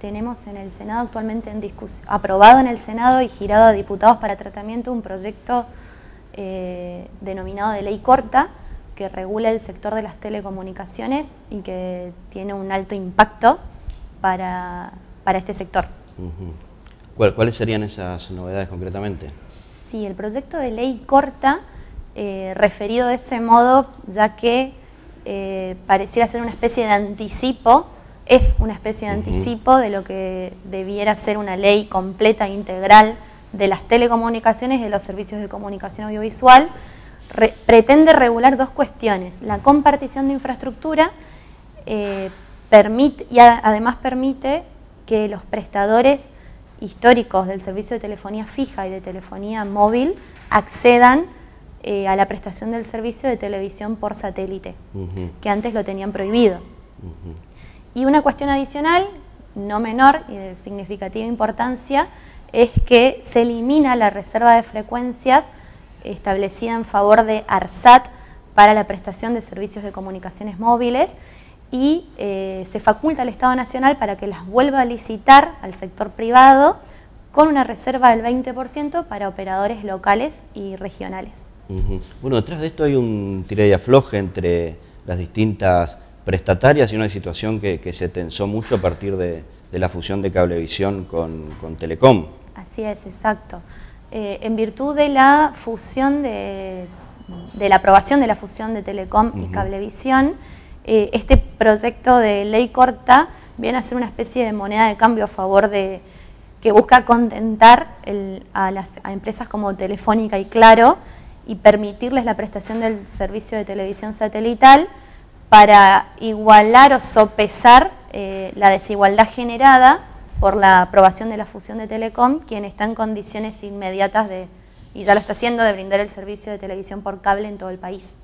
tenemos en el Senado actualmente en discusión, aprobado en el Senado y girado a diputados para tratamiento un proyecto eh, denominado de ley corta que regula el sector de las telecomunicaciones y que tiene un alto impacto para, este sector. ¿Cuáles serían esas novedades concretamente? Sí, el proyecto de ley corta, eh, referido de ese modo, ya que eh, pareciera ser una especie de anticipo es una especie de anticipo de lo que debiera ser una ley completa e integral de las telecomunicaciones y de los servicios de comunicación audiovisual, pretende regular dos cuestiones, la compartición de infraestructura eh, permite, y además permite que los prestadores históricos del servicio de telefonía fija y de telefonía móvil accedan eh, a la prestación del servicio de televisión por satélite, que antes lo tenían prohibido. Y una cuestión adicional, no menor y de significativa importancia, es que se elimina la reserva de frecuencias establecida en favor de ARSAT para la prestación de servicios de comunicaciones móviles y eh, se faculta al Estado Nacional para que las vuelva a licitar al sector privado con una reserva del 20% para operadores locales y regionales. Bueno, detrás de esto hay un tira y afloje entre las distintas prestatarias y una situación que, se tensó mucho a partir de, la fusión de Cablevisión con, Telecom. Así es, exacto. Eh, en virtud de la fusión de, de, la aprobación de la fusión de Telecom y Cablevisión, eh, este proyecto de ley corta viene a ser una especie de moneda de cambio a favor de que busca contentar a las a empresas como Telefónica y Claro y permitirles la prestación del servicio de televisión satelital para igualar o sopesar eh, la desigualdad generada por la aprobación de la fusión de Telecom, quien está en condiciones inmediatas de, y ya lo está haciendo, de brindar el servicio de televisión por cable en todo el país.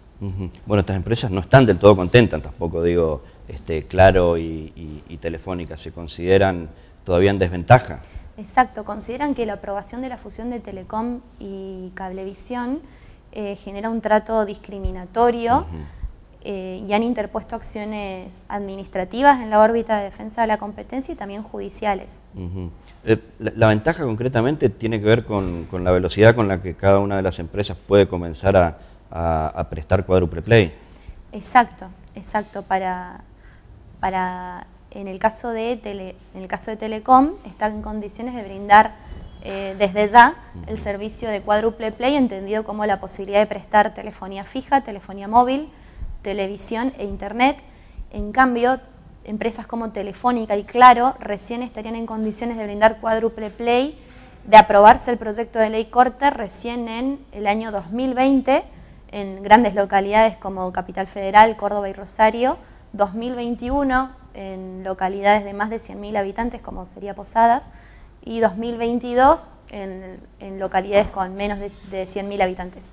Bueno, estas empresas no están del todo contentas tampoco, digo, este, Claro y, Telefónica, se consideran todavía en desventaja. Exacto, consideran que la aprobación de la fusión de Telecom y Cablevisión eh, genera un trato discriminatorio eh, y han interpuesto acciones administrativas en la órbita de defensa de la competencia y también judiciales. Eh, la, ventaja concretamente tiene que ver con, la velocidad con la que cada una de las empresas puede comenzar a, prestar cuádruple play. Exacto, exacto. Para, en, el caso de tele, en el caso de Telecom está en condiciones de brindar eh, desde ya el servicio de cuádruple play, entendido como la posibilidad de prestar telefonía fija, telefonía móvil, televisión e internet. En cambio, empresas como Telefónica y Claro recién estarían en condiciones de brindar cuádruple play, de aprobarse el proyecto de ley corta recién en el año 2020 en grandes localidades como Capital Federal, Córdoba y Rosario, 2021 en localidades de más de 100.000 habitantes como sería Posadas, y 2022 en, localidades con menos de, 100.000 habitantes.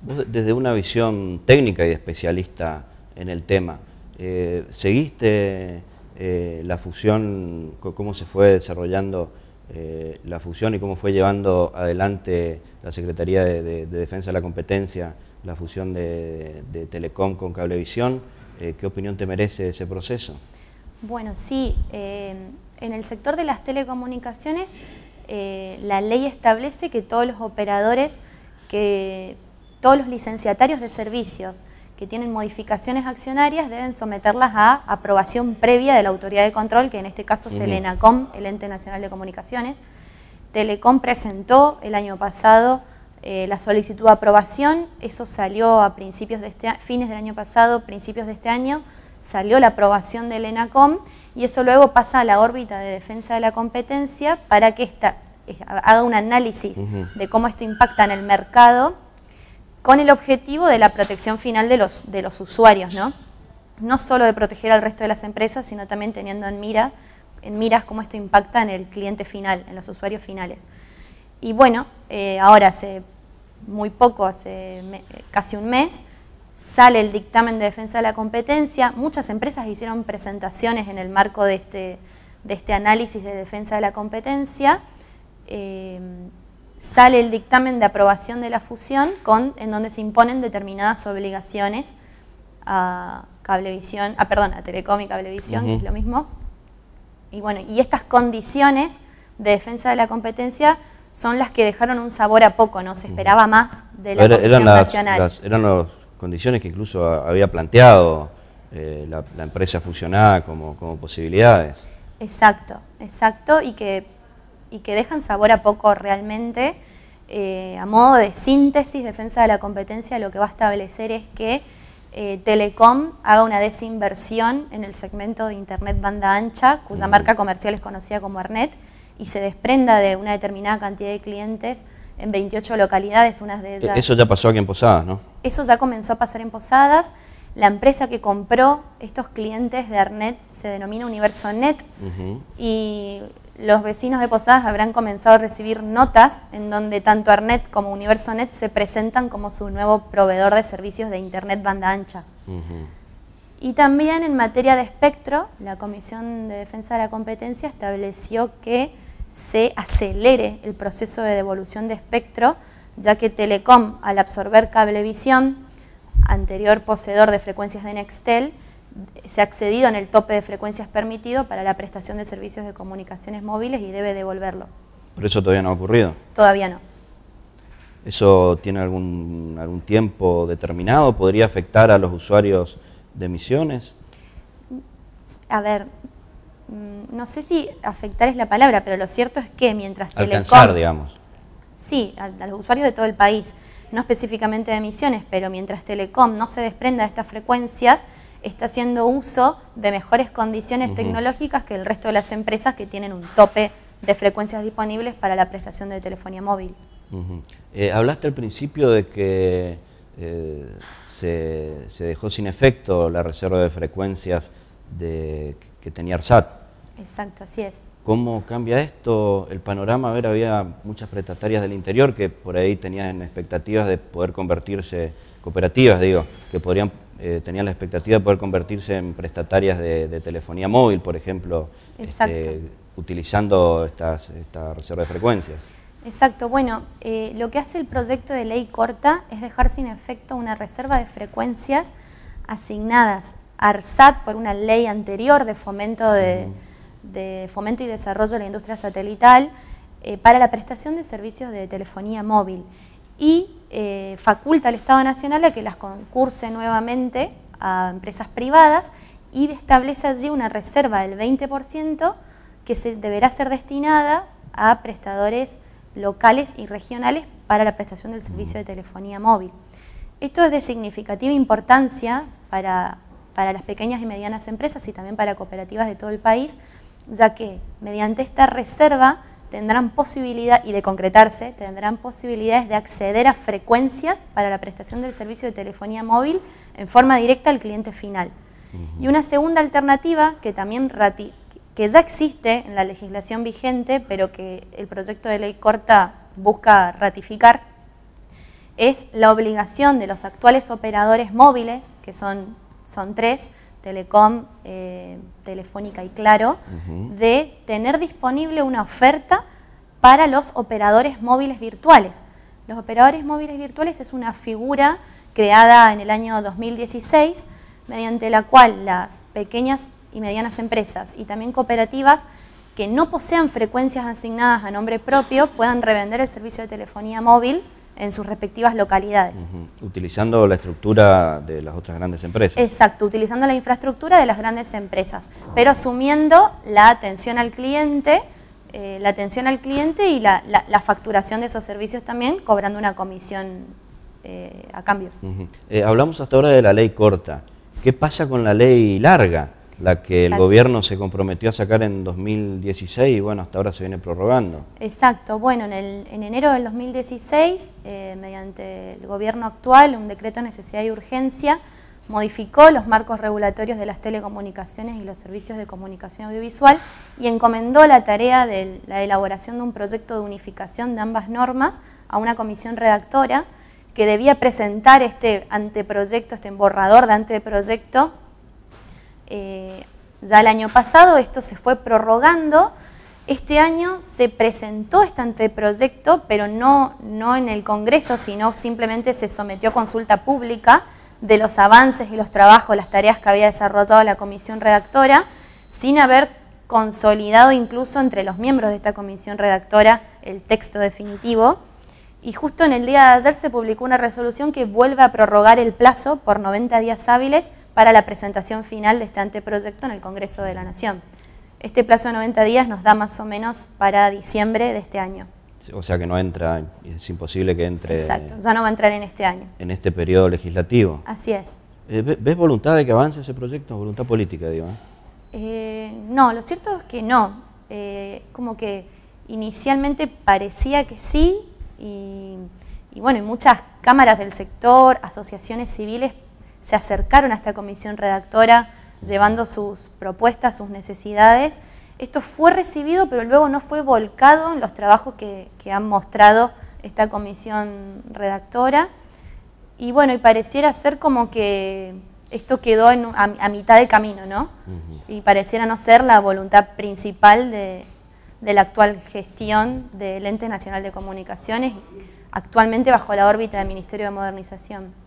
Vos desde una visión técnica y de especialista en el tema, eh, ¿seguiste eh, la fusión, cómo se fue desarrollando eh, la fusión y cómo fue llevando adelante la Secretaría de, Defensa de la Competencia la fusión de, de Telecom con Cablevisión? ¿Qué opinión te merece ese proceso? Bueno, sí, en el sector de las telecomunicaciones, eh, la ley establece que todos los operadores, que todos los licenciatarios de servicios que tienen modificaciones accionarias deben someterlas a aprobación previa de la autoridad de control, que en este caso es el ENACOM, el Ente Nacional de Comunicaciones. Telecom presentó el año pasado eh, la solicitud de aprobación, eso salió a principios de este, fines del año pasado, principios de este año, salió la aprobación del ENACOM y eso luego pasa a la órbita de defensa de la competencia para que esta, haga un análisis de cómo esto impacta en el mercado con el objetivo de la protección final de los, de los usuarios, ¿no? No solo de proteger al resto de las empresas, sino también teniendo en mira en miras cómo esto impacta en el cliente final, en los usuarios finales. Y bueno, eh, ahora hace muy poco, hace casi un mes, sale el dictamen de defensa de la competencia, muchas empresas hicieron presentaciones en el marco de este, de este análisis de defensa de la competencia, eh, sale el dictamen de aprobación de la fusión en donde se imponen determinadas obligaciones a Cablevisión, ah, perdón, a Telecom y Cablevisión, es lo mismo. Y bueno, y estas condiciones de defensa de la competencia son las que dejaron un sabor a poco, ¿no? Se esperaba más de la Comisión Nacional. eran los condiciones que incluso había planteado eh, la, empresa fusionada como, como, posibilidades. Exacto, exacto, y que, y que dejan sabor a poco realmente. Eh, a modo de síntesis, defensa de la competencia, lo que va a establecer es que eh, Telecom haga una desinversión en el segmento de Internet banda ancha, cuya marca comercial es conocida como Arnet, y se desprenda de una determinada cantidad de clientes en 28 localidades, unas de e, ellas... Eso ya pasó aquí en Posadas, ¿no? Eso ya comenzó a pasar en Posadas. La empresa que compró estos clientes de Arnet se denomina Universo Net y los vecinos de Posadas habrán comenzado a recibir notas en donde tanto Arnet como Universo Net se presentan como su nuevo proveedor de servicios de Internet banda ancha. Y también en materia de espectro, la Comisión de Defensa de la Competencia estableció que se acelere el proceso de devolución de espectro, ya que Telecom, al absorber Cablevisión, anterior poseedor de frecuencias de Nextel, se ha accedido en el tope de frecuencias permitido para la prestación de servicios de comunicaciones móviles y debe devolverlo. ¿Pero eso todavía no ha ocurrido? Todavía no. ¿Eso tiene algún, algún tiempo determinado? ¿Podría afectar a los usuarios de emisiones? A ver, Mm, no sé si afectar es la palabra, pero lo cierto es que mientras Telecom... digamos. Sí, a, los usuarios de todo el país, no específicamente de emisiones, pero mientras Telecom no se desprenda de estas frecuencias, está haciendo uso de mejores condiciones tecnológicas que el resto de las empresas que tienen un tope de frecuencias disponibles para la prestación de telefonía móvil. Eh, hablaste al principio de que eh, se, dejó sin efecto la reserva de frecuencias que tenía ARSAT. Exacto, así es. ¿Cómo cambia esto el panorama? A ver, había muchas prestatarias del interior que por ahí tenían expectativas de poder convertirse, cooperativas digo, que podrían, eh, tenían la expectativa de poder convertirse en prestatarias de, telefonía móvil, por ejemplo, este, utilizando estas, esta reserva de frecuencias. Exacto, bueno, eh, lo que hace el proyecto de ley corta es dejar sin efecto una reserva de frecuencias asignadas a ARSAT por una ley anterior de fomento de de Fomento y Desarrollo de la Industria Satelital eh, para la prestación de servicios de telefonía móvil y eh, faculta al Estado Nacional a que las concurse nuevamente a empresas privadas y establece allí una reserva del 20% que se deberá ser destinada a prestadores locales y regionales para la prestación del servicio de telefonía móvil. Esto es de significativa importancia para, para las pequeñas y medianas empresas y también para cooperativas de todo el país, ya que mediante esta reserva tendrán posibilidad, y de concretarse, tendrán posibilidades de acceder a frecuencias para la prestación del servicio de telefonía móvil en forma directa al cliente final. Y una segunda alternativa que también que ya existe en la legislación vigente, pero que el proyecto de ley corta busca ratificar, es la obligación de los actuales operadores móviles, que son, son tres, Telecom, eh, Telefónica y Claro, de tener disponible una oferta para los operadores móviles virtuales. Los operadores móviles virtuales es una figura creada en el año 2016 mediante la cual las pequeñas y medianas empresas y también cooperativas que no posean frecuencias asignadas a nombre propio puedan revender el servicio de telefonía móvil en sus respectivas localidades. Utilizando la estructura de las otras grandes empresas. Exacto, utilizando la infraestructura de las grandes empresas, pero ah. asumiendo la atención al cliente, eh, la atención al cliente y la, facturación de esos servicios también, cobrando una comisión eh, a cambio. Eh, hablamos hasta ahora de la ley corta. ¿Qué pasa con la ley larga? la que el gobierno se comprometió a sacar en 2016 y bueno, hasta ahora se viene prorrogando. Exacto, bueno, en, enero del 2016, eh, mediante el gobierno actual, un decreto de necesidad y urgencia, modificó los marcos regulatorios de las telecomunicaciones y los servicios de comunicación audiovisual y encomendó la tarea de la elaboración de un proyecto de unificación de ambas normas a una comisión redactora que debía presentar este anteproyecto, este borrador de anteproyecto eh, ya el año pasado, esto se fue prorrogando. Este año se presentó este anteproyecto, pero no, no en el Congreso, sino simplemente se sometió a consulta pública de los avances y los trabajos, las tareas que había desarrollado la comisión redactora, sin haber consolidado incluso entre los miembros de esta comisión redactora el texto definitivo. Y justo en el día de ayer se publicó una resolución que vuelve a prorrogar el plazo por 90 días hábiles para la presentación final de este anteproyecto en el Congreso de la Nación. Este plazo de 90 días nos da más o menos para diciembre de este año. O sea que no entra, es imposible que entre... Exacto, ya no va a entrar en este año. En este periodo legislativo. Así es. Eh, ¿Ves voluntad de que avance ese proyecto? ¿Voluntad política, digo? ¿eh? Eh, no, lo cierto es que no. como que inicialmente parecía que sí y, bueno, muchas cámaras del sector, asociaciones civiles se acercaron a esta comisión redactora llevando sus propuestas, sus necesidades. Esto fue recibido, pero luego no fue volcado en los trabajos que, han mostrado esta comisión redactora. Y bueno, y pareciera ser como que esto quedó en, a, mitad de camino, ¿no? Y pareciera no ser la voluntad principal de, de, la actual gestión del Ente Nacional de Comunicaciones, actualmente bajo la órbita del Ministerio de Modernización.